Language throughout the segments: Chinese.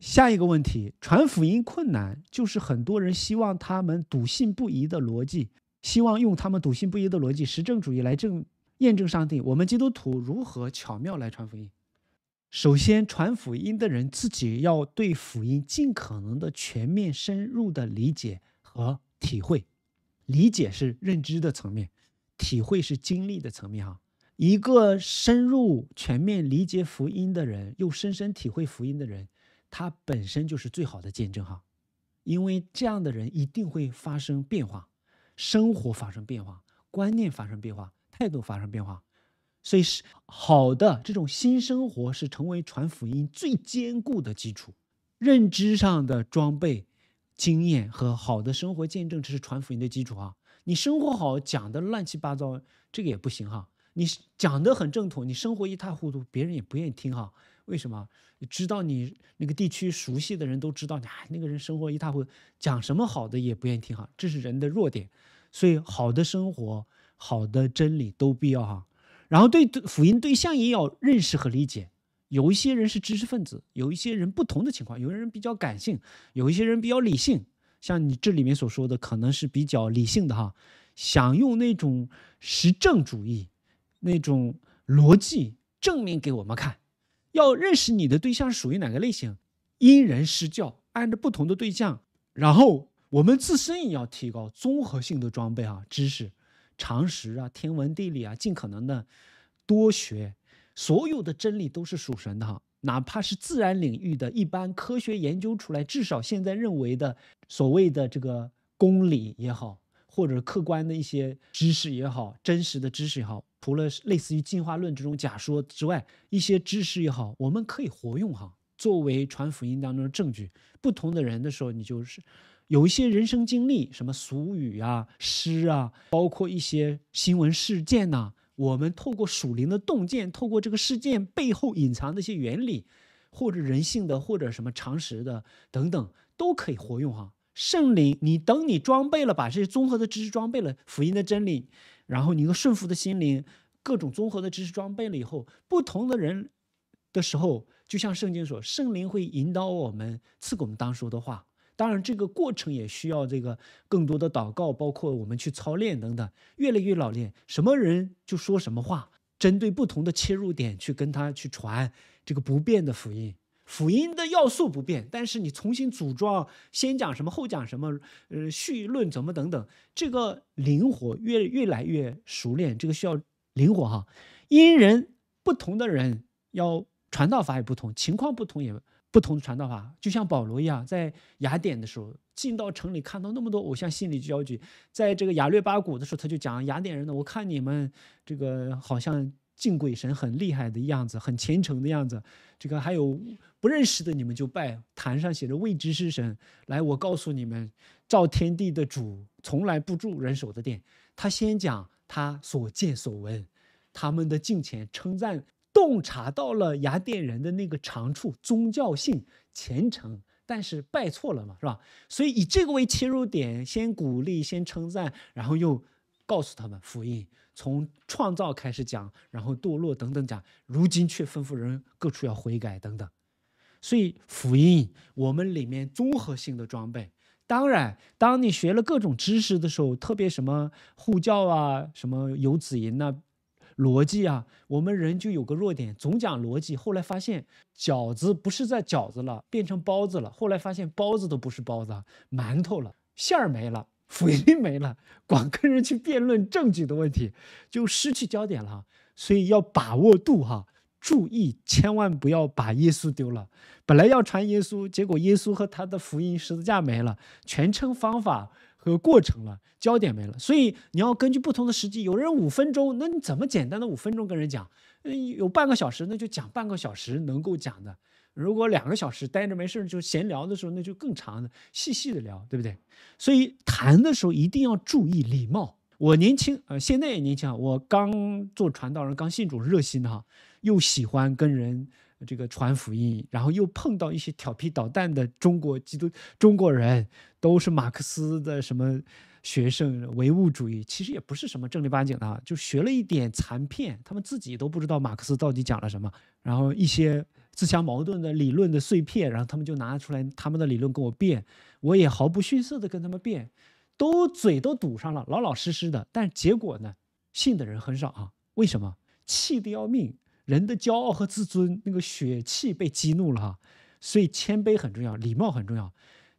下一个问题，传福音困难，就是很多人希望他们笃信不疑的逻辑，希望用他们笃信不疑的逻辑实证主义来证验证上帝。我们基督徒如何巧妙来传福音？首先，传福音的人自己要对福音尽可能的全面、深入的理解和体会。理解是认知的层面，体会是经历的层面。哈，一个深入、全面理解福音的人，又深深体会福音的人。它本身就是最好的见证哈，因为这样的人一定会发生变化，生活发生变化，观念发生变化，态度发生变化，所以是好的这种新生活是成为传福音最坚固的基础，认知上的装备、经验和好的生活见证，这是传福音的基础哈。你生活好，讲的乱七八糟，这个也不行哈。你讲的很正统，你生活一塌糊涂，别人也不愿意听哈。为什么知道你那个地区熟悉的人都知道你？哎，那个人生活一塌糊涂，讲什么好的也不愿意听哈。这是人的弱点，所以好的生活、好的真理都必要哈。然后对辅音对象也要认识和理解。有一些人是知识分子，有一些人不同的情况，有些人比较感性，有一些人比较理性。像你这里面所说的，可能是比较理性的哈，想用那种实证主义那种逻辑证明给我们看。要认识你的对象属于哪个类型，因人施教，按照不同的对象，然后我们自身也要提高综合性的装备啊，知识、常识啊，天文地理啊，尽可能的多学。所有的真理都是属神的哈，哪怕是自然领域的一般科学研究出来，至少现在认为的所谓的这个公理也好。或者客观的一些知识也好，真实的知识也好，除了类似于进化论这种假说之外，一些知识也好，我们可以活用哈，作为传福音当中的证据。不同的人的时候，你就是有一些人生经历，什么俗语啊、诗啊，包括一些新闻事件呐，我们透过属灵的洞见，透过这个事件背后隐藏的一些原理，或者人性的，或者什么常识的等等，都可以活用哈。圣灵，你等你装备了，把这些综合的知识装备了，福音的真理，然后你一个顺服的心灵，各种综合的知识装备了以后，不同的人的时候，就像圣经说，圣灵会引导我们，赐给我们当说的话。当然，这个过程也需要这个更多的祷告，包括我们去操练等等，越来越老练，什么人就说什么话，针对不同的切入点去跟他去传这个不变的福音。辅音的要素不变，但是你重新组装，先讲什么，后讲什么，呃，绪论怎么等等，这个灵活越越来越熟练，这个需要灵活哈。因人不同的人，要传道法也不同，情况不同也不同传道法。就像保罗一样，在雅典的时候进到城里看到那么多偶像，心里焦急；在这个雅略巴谷的时候，他就讲雅典人的，我看你们这个好像。敬鬼神很厉害的样子，很虔诚的样子。这个还有不认识的，你们就拜。坛上写着“未知是神”，来，我告诉你们，照天地的主从来不住人手的殿。他先讲他所见所闻，他们的敬虔，称赞，洞察到了雅典人的那个长处——宗教性、虔诚。但是拜错了嘛，是吧？所以以这个为切入点，先鼓励，先称赞，然后又告诉他们福音。从创造开始讲，然后堕落等等讲，如今却吩咐人各处要悔改等等。所以福音我们里面综合性的装备。当然，当你学了各种知识的时候，特别什么护教啊，什么游子吟呐，逻辑啊，我们人就有个弱点，总讲逻辑。后来发现饺子不是在饺子了，变成包子了。后来发现包子都不是包子，馒头了，馅儿没了。福音没了，光跟人去辩论证据的问题，就失去焦点了。所以要把握度哈，注意千万不要把耶稣丢了。本来要传耶稣，结果耶稣和他的福音、十字架没了，全称方法和过程了，焦点没了。所以你要根据不同的时机，有人五分钟，那你怎么简单的五分钟跟人讲？有半个小时，那就讲半个小时能够讲的。如果两个小时待着没事儿就闲聊的时候，那就更长的细细的聊，对不对？所以谈的时候一定要注意礼貌。我年轻呃，现在也年轻啊，我刚做传道人，刚信主，热心哈，又喜欢跟人这个传福音，然后又碰到一些调皮捣蛋的中国基督中国人，都是马克思的什么学生，唯物主义，其实也不是什么正儿八经的啊，就学了一点残片，他们自己都不知道马克思到底讲了什么，然后一些。自相矛盾的理论的碎片，然后他们就拿出来他们的理论跟我辩，我也毫不逊色的跟他们辩，都嘴都堵上了，老老实实的。但结果呢，信的人很少啊。为什么？气的要命，人的骄傲和自尊那个血气被激怒了哈。所以谦卑很重要，礼貌很重要。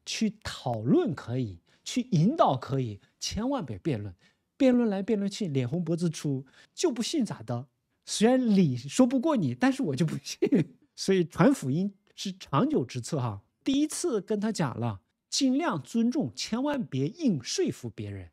去讨论可以，去引导可以，千万别辩论。辩论来辩论去，脸红脖子粗，就不信咋的？虽然理说不过你，但是我就不信。所以传福音是长久之策哈。第一次跟他讲了，尽量尊重，千万别硬说服别人。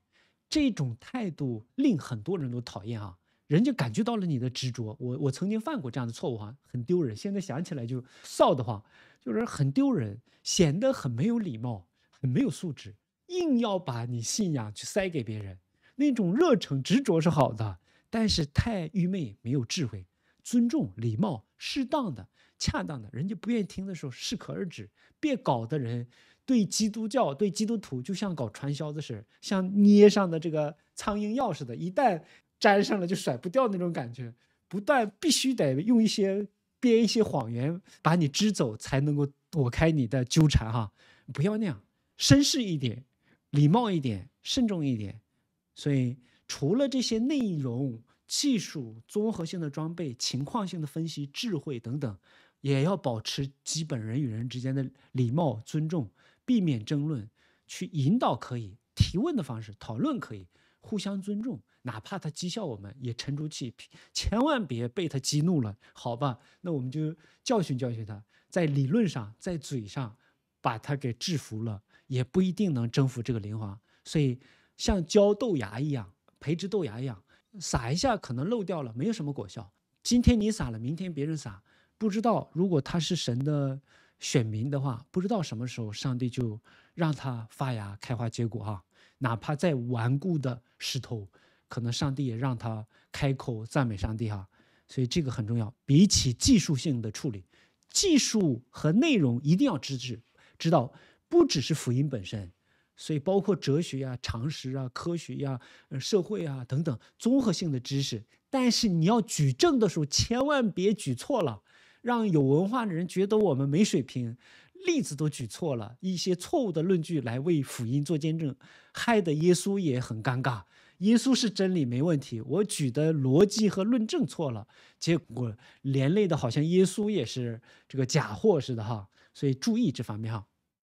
这种态度令很多人都讨厌啊，人家感觉到了你的执着。我我曾经犯过这样的错误哈，很丢人。现在想起来就臊得慌，就是很丢人，显得很没有礼貌，很没有素质，硬要把你信仰去塞给别人。那种热忱执着是好的，但是太愚昧，没有智慧，尊重、礼貌、适当的。恰当的，人家不愿意听的时候适可而止，别搞的人对基督教、对基督徒就像搞传销的事的，像捏上的这个苍蝇药似的，一旦粘上了就甩不掉那种感觉。不但必须得用一些编一些谎言把你支走，才能够躲开你的纠缠哈。不要那样，绅士一点，礼貌一点，慎重一点。所以除了这些内容、技术、综合性的装备、情况性的分析、智慧等等。也要保持基本人与人之间的礼貌、尊重，避免争论，去引导可以提问的方式，讨论可以互相尊重，哪怕他讥笑我们，也沉住气，千万别被他激怒了，好吧？那我们就教训教训他，在理论上，在嘴上把他给制服了，也不一定能征服这个灵魂。所以，像浇豆芽一样，培植豆芽一样，撒一下可能漏掉了，没有什么果效。今天你撒了，明天别人撒。不知道，如果他是神的选民的话，不知道什么时候上帝就让他发芽、开花、结果哈。哪怕再顽固的石头，可能上帝也让他开口赞美上帝哈。所以这个很重要。比起技术性的处理，技术和内容一定要知之，知道不只是辅音本身，所以包括哲学呀、常识啊、科学呀、社会啊等等综合性的知识。但是你要举证的时候，千万别举错了。让有文化的人觉得我们没水平，例子都举错了，一些错误的论据来为福音做见证，害得耶稣也很尴尬。耶稣是真理没问题，我举的逻辑和论证错了，结果连累的好像耶稣也是这个假货似的哈。所以注意这方面哈。